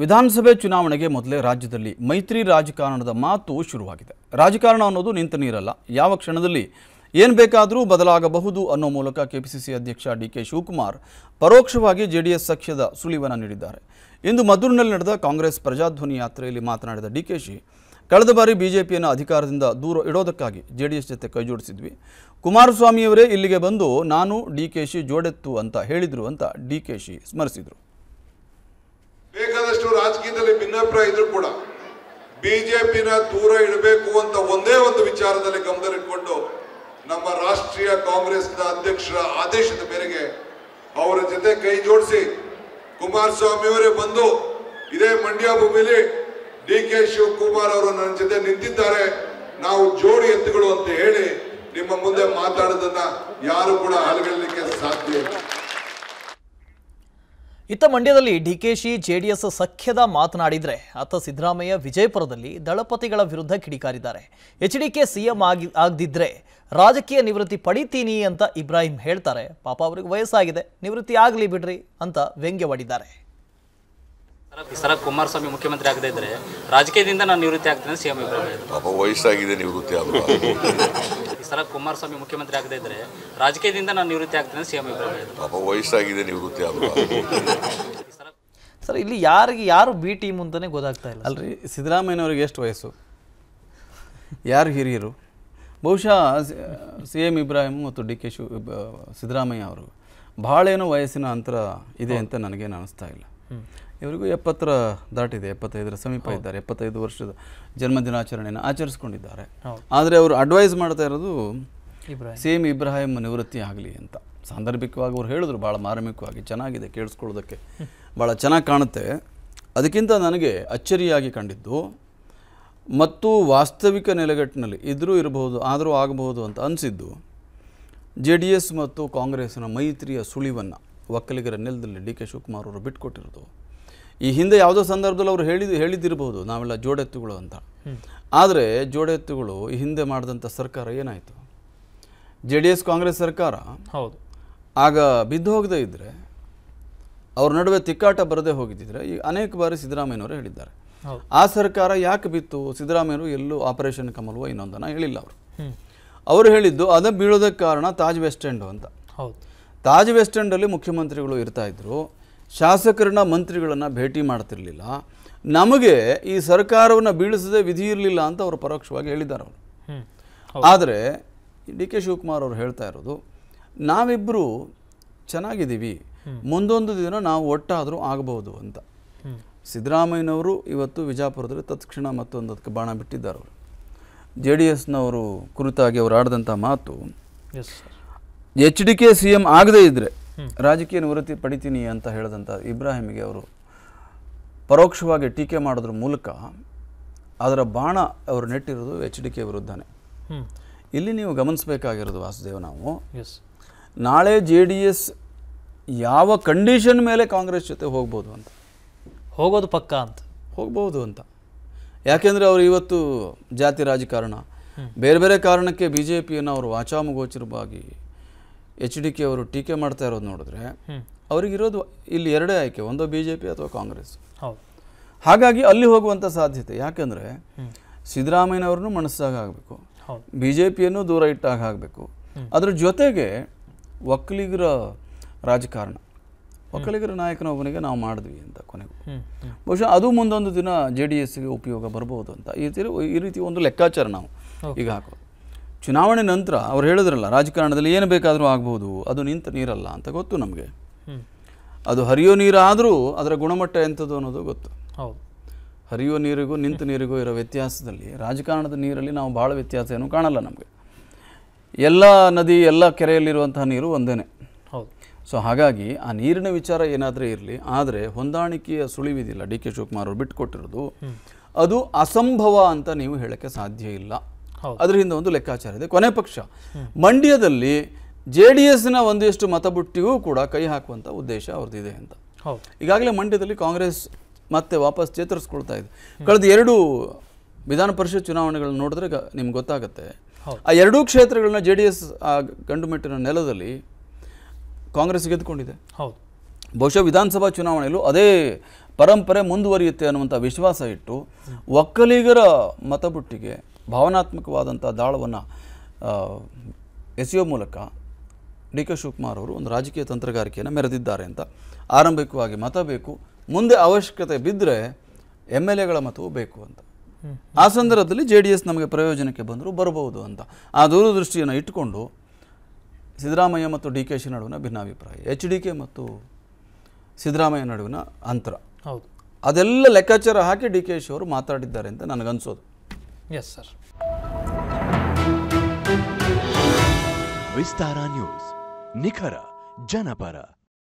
ವಿಧಾನಸಭೆ ಚುನಾವಣೆಗೆ ಮೊದಲೇ ರಾಜ್ಯದಲ್ಲಿ ಮೈತ್ರಿ ರಾಜಕಾರಣದ ಮಾತು ಶುರುವಾಗಿದೆ ರಾಜಕಾರಣ ಅನ್ನೋದು ನಿಂತ ನೀರಲ್ಲ ಯಾವ ಕ್ಷಣದಲ್ಲಿ ಏನು ಬೇಕಾದರೂ ಬದಲಾಗಬಹುದು ಅನ್ನೋ ಮೂಲಕ ಕೆಪಿಸಿಸಿ ಅಧ್ಯಕ್ಷ ಡಿ ಕೆ ಶಿವಕುಮಾರ್ ಪರೋಕ್ಷವಾಗಿ ಜೆಡಿಎಸ್ ಸಖ್ಯದ ಸುಳಿವನ್ನು ನೀಡಿದ್ದಾರೆ ಇಂದು ಮದ್ದೂರಿನಲ್ಲಿ ನಡೆದ ಕಾಂಗ್ರೆಸ್ ಪ್ರಜಾಧ್ವನಿ ಯಾತ್ರೆಯಲ್ಲಿ ಮಾತನಾಡಿದ ಡಿ ಕೆ ಶಿ ಕಳೆದ ಬಾರಿ ಬಿಜೆಪಿಯನ್ನು ಅಧಿಕಾರದಿಂದ ದೂರ ಇಡೋದಕ್ಕಾಗಿ ಜೆ ಡಿ ಎಸ್ ಜೊತೆ ಕೈಜೋಡಿಸಿದ್ವಿ ಕುಮಾರಸ್ವಾಮಿಯವರೇ ಇಲ್ಲಿಗೆ ಬಂದು ನಾನು ಡಿ ಕೆ ಶಿ ಜೋಡೆತ್ತು ಅಂತ ಹೇಳಿದರು ಅಂತ ಡಿ ಕೆ ಶಿ ಸ್ಮರಿಸಿದರು ಭಿನ್ನಾಭಿಪ್ರಾಯ ಇದ್ರು ಕೂಡ ಬಿಜೆಪಿನ ದೂರ ಇಡಬೇಕು ಅಂತ ಒಂದೇ ಒಂದು ವಿಚಾರದಲ್ಲಿ ಗಮನ ಇಟ್ಕೊಂಡು ನಮ್ಮ ರಾಷ್ಟ್ರೀಯ ಕಾಂಗ್ರೆಸ್ನ ಅಧ್ಯಕ್ಷರ ಆದೇಶದ ಮೇರೆಗೆ ಅವರ ಜೊತೆ ಕೈ ಜೋಡಿಸಿ ಕುಮಾರಸ್ವಾಮಿ ಅವರೇ ಬಂದು ಇದೇ ಮಂಡ್ಯ ಭೂಮಿಯಲ್ಲಿ ಡಿ ಕೆ ಶಿವಕುಮಾರ್ ಅವರು ನನ್ನ ಜೊತೆ ನಿಂತಿದ್ದಾರೆ ನಾವು ಜೋಡಿ ಎತ್ತುಗಳು ಅಂತ ಹೇಳಿ ನಿಮ್ಮ ಮುಂದೆ ಮಾತಾಡೋದನ್ನ ಯಾರು ಕೂಡ ಅಲಗಲಿಕ್ಕೆ ಸಾಧ್ಯ ಇಲ್ಲ ಇತ್ತ ಮಂಡ್ಯದಲ್ಲಿ ಡಿಕೆಶಿ ಜೆಡಿಎಸ್ ಸಖ್ಯದ ಮಾತನಾಡಿದರೆ ಅತ್ತ ಸಿದ್ದರಾಮಯ್ಯ ವಿಜಯಪುರದಲ್ಲಿ ದಳಪತಿಗಳ ವಿರುದ್ಧ ಕಿಡಿಕಾರಿದ್ದಾರೆ ಎಚ್ ಡಿಕೆ ಸಿಎಂ ಆಗಿ ಆಗದಿದ್ರೆ ರಾಜಕೀಯ ನಿವೃತ್ತಿ ಪಡಿತೀನಿ ಅಂತ ಇಬ್ರಾಹಿಂ ಹೇಳ್ತಾರೆ ಪಾಪ ಅವರಿಗೆ ವಯಸ್ಸಾಗಿದೆ ನಿವೃತ್ತಿ ಆಗಲಿ ಬಿಡ್ರಿ ಅಂತ ವ್ಯಂಗ್ಯವಾಡಿದ್ದಾರೆ ಸರ್ ಕುಮಾರಸ್ವಾಮಿ ಮುಖ್ಯಮಂತ್ರಿ ಆಗದೇ ಇದ್ರೆ ರಾಜಕೀಯದಿಂದ ನಾನು ನಿವೃತ್ತಿ ಆಗ್ತೇನೆ ಸಿಎಂ ಇಬ್ರಾಹಿಂ ಪಾಪ ವಯಸ್ಸಾಗಿದೆ ನಿವೃತ್ತಿ ಸಲ ಕುಮಾರಸ್ವಾಮಿ ಮುಖ್ಯಮಂತ್ರಿ ಆಗದೇ ಇದ್ರೆ ರಾಜಕೀಯದಿಂದ ನಾನು ನಿವೃತ್ತಿ ಆಗ್ತೇನೆ ಸಿಎಂ ವಯಸ್ಸಾಗಿದೆ ನಿವೃತ್ತಿ ಸರ್ ಇಲ್ಲಿ ಯಾರಿಗೆ ಯಾರು ಬಿ ಟೀಮ್ ಅಂತಾನೆ ಗೊತ್ತಾಗ್ತಾ ಇಲ್ಲ ಅಲ್ರಿ ಸಿದ್ದರಾಮಯ್ಯನವ್ರಿಗೆ ಎಷ್ಟು ವಯಸ್ಸು ಯಾರು ಹಿರಿಯರು ಬಹುಶಃ ಸಿ ಎಂ ಇಬ್ರಾಹಿಂ ಮತ್ತು ಡಿ ಕೆ ಶಿವ ಸಿದ್ದರಾಮಯ್ಯ ಅವರು ಏನೋ ವಯಸ್ಸಿನ ಅಂತರ ಇದೆ ಅಂತ ನನಗೇನು ಅನಿಸ್ತಾ ಇಲ್ಲ ಇವರಿಗೂ ಎಪ್ಪತ್ತರ ದಾಟಿದೆ ಎಪ್ಪತ್ತೈದರ ಸಮೀಪ ಇದ್ದಾರೆ ಎಪ್ಪತ್ತೈದು ವರ್ಷದ ಜನ್ಮದಿನಾಚರಣೆಯನ್ನು ಆಚರಿಸ್ಕೊಂಡಿದ್ದಾರೆ ಆದರೆ ಅವರು ಅಡ್ವೈಸ್ ಮಾಡ್ತಾ ಇರೋದು ಸೇಮ್ ಇಬ್ರಾಹಿಂ ನಿವೃತ್ತಿ ಆಗಲಿ ಅಂತ ಸಾಂದರ್ಭಿಕವಾಗಿ ಅವ್ರು ಹೇಳಿದ್ರು ಭಾಳ ಮಾರ್ಮಿಕವಾಗಿ ಚೆನ್ನಾಗಿದೆ ಕೇಳಿಸ್ಕೊಳ್ಳೋದಕ್ಕೆ ಭಾಳ ಚೆನ್ನಾಗಿ ಕಾಣುತ್ತೆ ಅದಕ್ಕಿಂತ ನನಗೆ ಅಚ್ಚರಿಯಾಗಿ ಕಂಡಿದ್ದು ಮತ್ತು ವಾಸ್ತವಿಕ ನೆಲೆಗಟ್ಟಿನಲ್ಲಿ ಇದ್ದರೂ ಇರಬಹುದು ಆದರೂ ಆಗಬಹುದು ಅಂತ ಅನಿಸಿದ್ದು ಜೆ ಡಿ ಎಸ್ ಮತ್ತು ಕಾಂಗ್ರೆಸ್ನ ಮೈತ್ರಿಯ ಸುಳಿವನ್ನು ಒಕ್ಕಲಿಗರ ನೆಲದಲ್ಲಿ ಡಿ ಕೆ ಶಿವಕುಮಾರ್ ಅವರು ಬಿಟ್ಕೊಟ್ಟಿರೋದು ಈ ಹಿಂದೆ ಯಾವುದೋ ಸಂದರ್ಭದಲ್ಲಿ ಅವರು ಹೇಳಿದ ಹೇಳಿದ್ದಿರಬಹುದು ನಾವೆಲ್ಲ ಜೋಡೆತ್ತುಗಳು ಅಂತ ಆದರೆ ಜೋಡೆತ್ತುಗಳು ಈ ಹಿಂದೆ ಮಾಡಿದಂಥ ಸರ್ಕಾರ ಏನಾಯಿತು ಜೆ ಡಿ ಎಸ್ ಕಾಂಗ್ರೆಸ್ ಸರ್ಕಾರ ಹೌದು ಆಗ ಬಿದ್ದು ಹೋಗದೇ ಇದ್ದರೆ ಅವ್ರ ನಡುವೆ ತಿಕ್ಕಾಟ ಬರದೇ ಹೋಗಿದ್ದಿದ್ರೆ ಈ ಅನೇಕ ಬಾರಿ ಸಿದ್ದರಾಮಯ್ಯನವರು ಹೇಳಿದ್ದಾರೆ ಆ ಸರ್ಕಾರ ಯಾಕೆ ಬಿತ್ತು ಸಿದ್ದರಾಮಯ್ಯರು ಎಲ್ಲೂ ಆಪರೇಷನ್ ಕಮಲ್ವ ಇನ್ನೊಂದನ್ನ ಹೇಳಿಲ್ಲ ಅವರು ಅವರು ಹೇಳಿದ್ದು ಅದ ಬೀಳೋದಕ್ಕೆ ಕಾರಣ ತಾಜ್ ವೆಸ್ಟ್ ಎಂಡು ಅಂತ ಹೌದು ತಾಜ್ ವೆಸ್ಟ್ ಎಂಡಲ್ಲಿ ಮುಖ್ಯಮಂತ್ರಿಗಳು ಇದ್ರು ಶಾಸಕರನ್ನ ಮಂತ್ರಿಗಳನ್ನು ಭೇಟಿ ಮಾಡ್ತಿರಲಿಲ್ಲ ನಮಗೆ ಈ ಸರ್ಕಾರವನ್ನು ಬೀಳಿಸದೆ ವಿಧಿ ಇರಲಿಲ್ಲ ಅಂತ ಅವರು ಪರೋಕ್ಷವಾಗಿ ಹೇಳಿದ್ದಾರೆ ಅವರು ಆದರೆ ಡಿ ಕೆ ಶಿವಕುಮಾರ್ ಅವರು ಹೇಳ್ತಾ ಇರೋದು ನಾವಿಬ್ಬರು ಚೆನ್ನಾಗಿದ್ದೀವಿ ಮುಂದೊಂದು ದಿನ ನಾವು ಒಟ್ಟಾದರೂ ಆಗಬಹುದು ಅಂತ ಸಿದ್ದರಾಮಯ್ಯನವರು ಇವತ್ತು ವಿಜಾಪುರದಲ್ಲಿ ತತ್ಕ್ಷಣ ಮತ್ತೊಂದು ಅದಕ್ಕೆ ಬಾಣ ಬಿಟ್ಟಿದ್ದಾರೆ ಅವರು ಜೆ ಡಿ ಎಸ್ನವರು ಕುರಿತಾಗಿ ಅವರು ಆಡಿದಂಥ ಮಾತು H D K C M ಆಗದೇ ಇದ್ದರೆ ರಾಜಕೀಯ ನಿವೃತ್ತಿ ಪಡಿತೀನಿ ಅಂತ ಹೇಳಿದಂಥ ಇಬ್ರಾಹಿಮಿಗೆ ಅವರು ಪರೋಕ್ಷವಾಗಿ ಟೀಕೆ ಮಾಡೋದ್ರ ಮೂಲಕ ಅದರ ಬಾಣ ಅವರು ನೆಟ್ಟಿರೋದು ಎಚ್ ಡಿ ಕೆ ವಿರುದ್ಧನೇ ಇಲ್ಲಿ ನೀವು ಗಮನಿಸಬೇಕಾಗಿರೋದು ವಾಸುದೇವ್ ನಾವು ನಾಳೆ ಜೆ ಡಿ ಎಸ್ ಯಾವ ಕಂಡೀಷನ್ ಮೇಲೆ ಕಾಂಗ್ರೆಸ್ ಜೊತೆ ಹೋಗ್ಬೋದು ಅಂತ ಹೋಗೋದು ಪಕ್ಕ ಅಂತ ಹೋಗ್ಬೋದು ಅಂತ ಯಾಕೆಂದರೆ ಅವರು ಇವತ್ತು ಜಾತಿ ರಾಜಕಾರಣ ಬೇರೆ ಬೇರೆ ಕಾರಣಕ್ಕೆ ಬಿ ಜೆ ಪಿಯನ್ನು ಅವರು ವಾಚಾಮುಗೋಚರವಾಗಿ ಎಚ್ ಡಿ ಕೆ ಅವರು ಟೀಕೆ ಮಾಡ್ತಾ ಇರೋದು ನೋಡಿದ್ರೆ ಅವರಿಗಿರೋದು ಇಲ್ಲಿ ಎರಡೇ ಆಯ್ಕೆ ಒಂದು ಬಿ ಜೆ ಪಿ ಅಥವಾ ಕಾಂಗ್ರೆಸ್ ಹಾಗಾಗಿ ಅಲ್ಲಿ ಹೋಗುವಂಥ ಸಾಧ್ಯತೆ ಯಾಕೆಂದರೆ ಸಿದ್ದರಾಮಯ್ಯವ್ರನ್ನೂ ಮನಸ್ಸಾಗ ಆಗಬೇಕು ಬಿ ಜೆ ಪಿಯನ್ನು ದೂರ ಇಟ್ಟಾಗ ಆಗಬೇಕು ಅದರ ಜೊತೆಗೆ ಒಕ್ಕಲಿಗರ ರಾಜಕಾರಣ ಒಕ್ಕಲಿಗರ ನಾಯಕನೊಬ್ಬನಿಗೆ ನಾವು ಮಾಡಿದ್ವಿ ಅಂತ ಕೊನೆಗೂ ಬಹುಶಃ ಅದು ಮುಂದೊಂದು ದಿನ ಜೆ ಡಿ ಎಸ್ಗೆ ಉಪಯೋಗ ಬರ್ಬೋದು ಅಂತ ಈ ರೀತಿ ಈ ರೀತಿ ಒಂದು ಲೆಕ್ಕಾಚಾರ ನಾವು ಈಗ ಹಾಕೋದು ಚುನಾವಣೆ ನಂತರ ಅವ್ರು ಹೇಳಿದ್ರಲ್ಲ ರಾಜಕಾರಣದಲ್ಲಿ ಏನು ಬೇಕಾದರೂ ಆಗ್ಬೋದು ಅದು ನಿಂತ ನೀರಲ್ಲ ಅಂತ ಗೊತ್ತು ನಮಗೆ ಅದು ಹರಿಯೋ ನೀರಾದರೂ ಅದರ ಗುಣಮಟ್ಟ ಎಂಥದ್ದು ಅನ್ನೋದು ಗೊತ್ತು ಹರಿಯೋ ನೀರಿಗೂ ನಿಂತ ನೀರಿಗೂ ಇರೋ ವ್ಯತ್ಯಾಸದಲ್ಲಿ ರಾಜಕಾರಣದ ನೀರಲ್ಲಿ ನಾವು ಭಾಳ ವ್ಯತ್ಯಾಸ ಏನು ಕಾಣಲ್ಲ ನಮಗೆ ಎಲ್ಲ ನದಿ ಎಲ್ಲ ಕೆರೆಯಲ್ಲಿರುವಂತಹ ನೀರು ಒಂದೇ ಹೌದು ಸೊ ಹಾಗಾಗಿ ಆ ನೀರಿನ ವಿಚಾರ ಏನಾದರೂ ಇರಲಿ ಆದರೆ ಹೊಂದಾಣಿಕೆಯ ಸುಳಿವಿದಿಲ್ಲ ಡಿ ಕೆ ಶಿವಕುಮಾರ್ ಅವರು ಬಿಟ್ಟುಕೊಟ್ಟಿರೋದು ಅದು ಅಸಂಭವ ಅಂತ ನೀವು ಹೇಳೋಕ್ಕೆ ಸಾಧ್ಯ ಇಲ್ಲ ಅದರ ಹಿಂದೆ ಒಂದು ಲೆಕ್ಕಾಚಾರ ಇದೆ ಕೊನೆ ಪಕ್ಷ ಮಂಡ್ಯದಲ್ಲಿ ಜೆ ಡಿ ಎಸ್ನ ಒಂದಿಷ್ಟು ಮತಬುಟ್ಟಿಗೂ ಕೂಡ ಕೈ ಹಾಕುವಂಥ ಉದ್ದೇಶ ಅವ್ರದ್ದಿದೆ ಅಂತ ಈಗಾಗಲೇ ಮಂಡ್ಯದಲ್ಲಿ ಕಾಂಗ್ರೆಸ್ ಮತ್ತೆ ವಾಪಸ್ ಚೇತರಿಸ್ಕೊಳ್ತಾ ಇದೆ ಕಳೆದ ಎರಡು ವಿಧಾನ ಪರಿಷತ್ ಚುನಾವಣೆಗಳನ್ನ ನೋಡಿದ್ರೆ ನಿಮ್ಗೆ ಗೊತ್ತಾಗುತ್ತೆ ಆ ಎರಡೂ ಕ್ಷೇತ್ರಗಳನ್ನ ಜೆ ಡಿ ಎಸ್ ಗಂಡುಮೆಟ್ಟಿನ ನೆಲದಲ್ಲಿ ಕಾಂಗ್ರೆಸ್ ಗೆದ್ದುಕೊಂಡಿದೆ ಹೌದು ಬಹುಶಃ ವಿಧಾನಸಭಾ ಚುನಾವಣೆಯಲ್ಲೂ ಅದೇ ಪರಂಪರೆ ಮುಂದುವರಿಯುತ್ತೆ ಅನ್ನುವಂಥ ವಿಶ್ವಾಸ ಇಟ್ಟು ಒಕ್ಕಲಿಗರ ಮತಬುಟ್ಟಿಗೆ ಭಾವನಾತ್ಮಕವಾದಂಥ ದಾಳವನ್ನು ಎಸೆಯೋ ಮೂಲಕ ಡಿ ಕೆ ಶಿವಕುಮಾರ್ ಅವರು ಒಂದು ರಾಜಕೀಯ ತಂತ್ರಗಾರಿಕೆಯನ್ನು ಮೆರೆದಿದ್ದಾರೆ ಅಂತ ಆರಂಭಿಕವಾಗಿ ಮತ ಬೇಕು ಮುಂದೆ ಅವಶ್ಯಕತೆ ಬಿದ್ದರೆ ಎಮ್ ಎಲ್ ಎಗಳ ಮತವೂ ಬೇಕು ಅಂತ ಆ ಸಂದರ್ಭದಲ್ಲಿ ಜೆ ಡಿ ಎಸ್ ನಮಗೆ ಪ್ರಯೋಜನಕ್ಕೆ ಬಂದರೂ ಬರಬಹುದು ಅಂತ ಆ ದೂರದೃಷ್ಟಿಯನ್ನು ಇಟ್ಟುಕೊಂಡು ಸಿದ್ದರಾಮಯ್ಯ ಮತ್ತು ಡಿ ಕೆ ಶಿ ನಡುವಿನ ಭಿನ್ನಾಭಿಪ್ರಾಯ ಎಚ್ ಡಿ ಕೆ ಮತ್ತು ಸಿದ್ದರಾಮಯ್ಯ ನಡುವಿನ ಅಂತರ ಹೌದು ಅದೆಲ್ಲ ಲೆಕ್ಕಾಚಾರ ಹಾಕಿ ಡಿ ಕೆ ಶಿ ಅವರು ಮಾತಾಡಿದ್ದಾರೆ ಅಂತ ನನಗನ್ಸೋದು यस सर विस्तारा न्यूज निखरा जनपरा